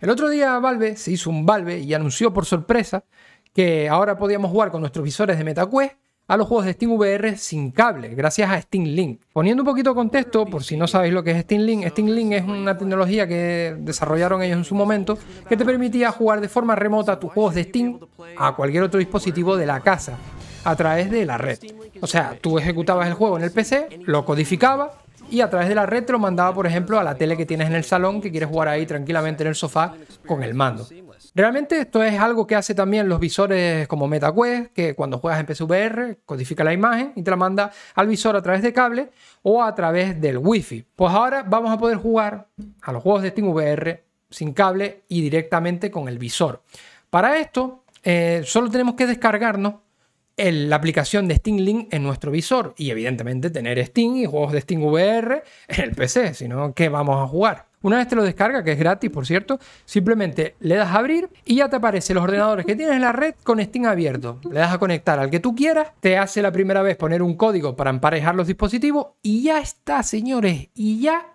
El otro día Valve se hizo un Valve y anunció por sorpresa que ahora podíamos jugar con nuestros visores de MetaQuest a los juegos de Steam VR sin cable, gracias a Steam Link. Poniendo un poquito de contexto, por si no sabéis lo que es Steam Link, Steam Link es una tecnología que desarrollaron ellos en su momento que te permitía jugar de forma remota tus juegos de Steam a cualquier otro dispositivo de la casa a través de la red. O sea, tú ejecutabas el juego en el PC, lo codificabas y a través de la red te lo mandaba, por ejemplo, a la tele que tienes en el salón que quieres jugar ahí tranquilamente en el sofá con el mando. Realmente esto es algo que hace también los visores como MetaQuest, que cuando juegas en PSVR codifica la imagen y te la manda al visor a través de cable o a través del Wi-Fi. Pues ahora vamos a poder jugar a los juegos de SteamVR sin cable y directamente con el visor. Para esto, eh, solo tenemos que descargarnos la aplicación de Steam Link en nuestro visor y evidentemente tener Steam y juegos de Steam VR en el PC, si no, ¿qué vamos a jugar? Una vez te lo descarga, que es gratis por cierto, simplemente le das a abrir y ya te aparecen los ordenadores que tienes en la red con Steam abierto. Le das a conectar al que tú quieras, te hace la primera vez poner un código para emparejar los dispositivos y ya está, señores, y ya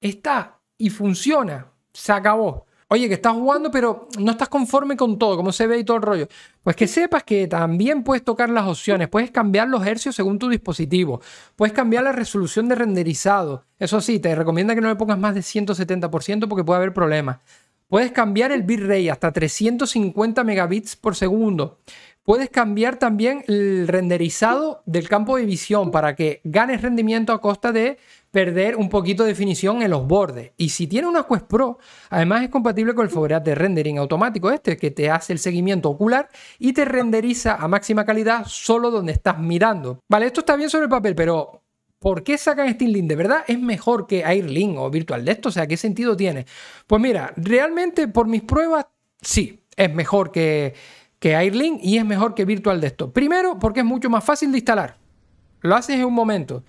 está y funciona. Se acabó oye, que estás jugando, pero no estás conforme con todo, como se ve y todo el rollo. Pues que sepas que también puedes tocar las opciones, puedes cambiar los hercios según tu dispositivo, puedes cambiar la resolución de renderizado. Eso sí, te recomienda que no le pongas más de 170% porque puede haber problemas. Puedes cambiar el bitrate hasta 350 megabits por segundo. Puedes cambiar también el renderizado del campo de visión para que ganes rendimiento a costa de perder un poquito de definición en los bordes. Y si tiene una Quest Pro, además es compatible con el software de rendering automático este, que te hace el seguimiento ocular y te renderiza a máxima calidad solo donde estás mirando. Vale, esto está bien sobre el papel, pero ¿Por qué sacan Steam Link? ¿De verdad es mejor que Link o Virtual Desktop? O sea, ¿qué sentido tiene? Pues mira, realmente por mis pruebas, sí, es mejor que, que Link y es mejor que Virtual Desktop. Primero, porque es mucho más fácil de instalar. Lo haces en un momento.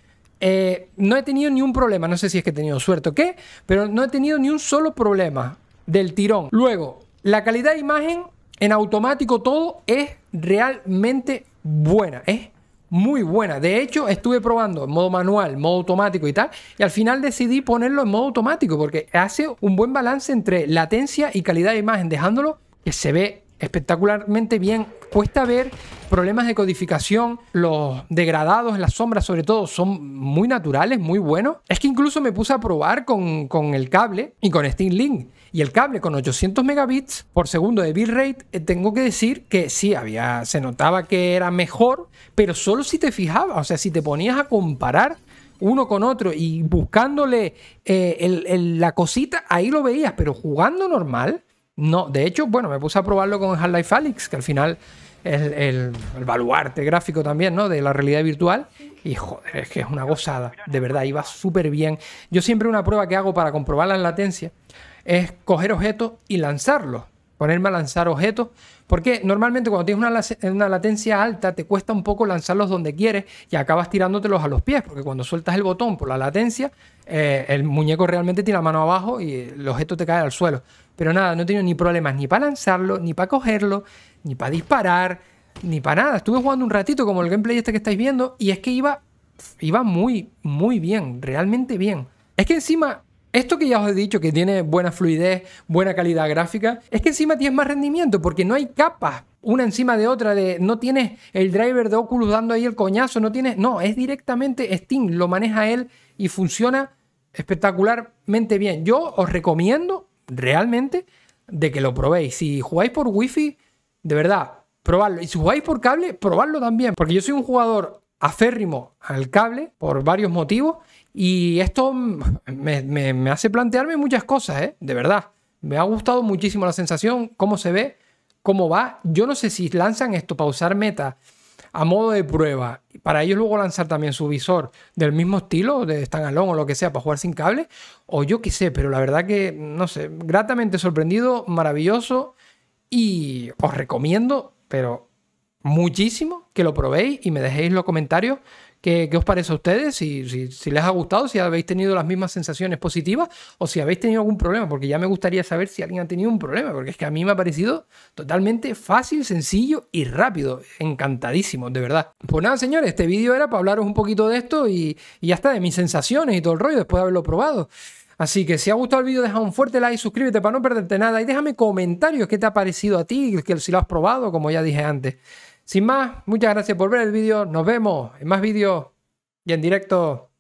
Eh, no he tenido ni un problema, no sé si es que he tenido suerte o qué, pero no he tenido ni un solo problema del tirón. Luego, la calidad de imagen en automático todo es realmente buena, es muy buena. De hecho, estuve probando en modo manual, modo automático y tal, y al final decidí ponerlo en modo automático porque hace un buen balance entre latencia y calidad de imagen, dejándolo que se ve espectacularmente bien. Cuesta ver problemas de codificación, los degradados, las sombras sobre todo, son muy naturales, muy buenos. Es que incluso me puse a probar con, el cable y con Steam Link. Y el cable con 800 megabits por segundo de bitrate, eh, tengo que decir que sí, había, se notaba que era mejor, pero solo si te fijabas, o sea, si te ponías a comparar uno con otro y buscándole eh, la cosita, ahí lo veías, pero jugando normal, no, de hecho, bueno, me puse a probarlo con Half-Life Alyx, que al final es el, baluarte gráfico también, ¿no? De la realidad virtual. Y joder, es que es una gozada, de verdad, iba súper bien. Yo siempre una prueba que hago para comprobar la latencia es coger objetos y lanzarlos ponerme a lanzar objetos, porque normalmente cuando tienes una, latencia alta te cuesta un poco lanzarlos donde quieres y acabas tirándotelos a los pies, porque cuando sueltas el botón por la latencia, eh, el muñeco realmente tiene la mano abajo y el objeto te cae al suelo. Pero nada, no he tenido ni problemas ni para lanzarlo, ni para cogerlo, ni para disparar, ni para nada. Estuve jugando un ratito como el gameplay este que estáis viendo y es que iba, iba muy, muy bien, realmente bien. Es que encima esto que ya os he dicho, que tiene buena fluidez, buena calidad gráfica, es que encima tienes más rendimiento porque no hay capas una encima de otra, de no tienes el driver de Oculus dando ahí el coñazo, no tienes, no, es directamente Steam, lo maneja él y funciona espectacularmente bien. Yo os recomiendo realmente de que lo probéis. Si jugáis por Wi-Fi, de verdad, probadlo. Y si jugáis por cable, probadlo también. Porque yo soy un jugador aférrimo al cable por varios motivos y esto me, hace plantearme muchas cosas, ¿eh? de verdad. Me ha gustado muchísimo la sensación, cómo se ve, cómo va. Yo no sé si lanzan esto para usar meta a modo de prueba, para ellos luego lanzar también su visor del mismo estilo, de standalone o lo que sea, para jugar sin cable, o yo qué sé, pero la verdad que, no sé, gratamente sorprendido, maravilloso y os recomiendo, pero muchísimo que lo probéis y me dejéis los comentarios qué, os parece a ustedes, si, si, les ha gustado, si habéis tenido las mismas sensaciones positivas o si habéis tenido algún problema, porque ya me gustaría saber si alguien ha tenido un problema, porque es que a mí me ha parecido totalmente fácil, sencillo y rápido. Encantadísimo, de verdad. Pues nada, señores, este vídeo era para hablaros un poquito de esto y, ya está, de mis sensaciones y todo el rollo después de haberlo probado. Así que si ha gustado el vídeo, deja un fuerte like, suscríbete para no perderte nada y déjame comentarios qué te ha parecido a ti, que si lo has probado, como ya dije antes. Sin más, muchas gracias por ver el vídeo. Nos vemos en más vídeos y en directo.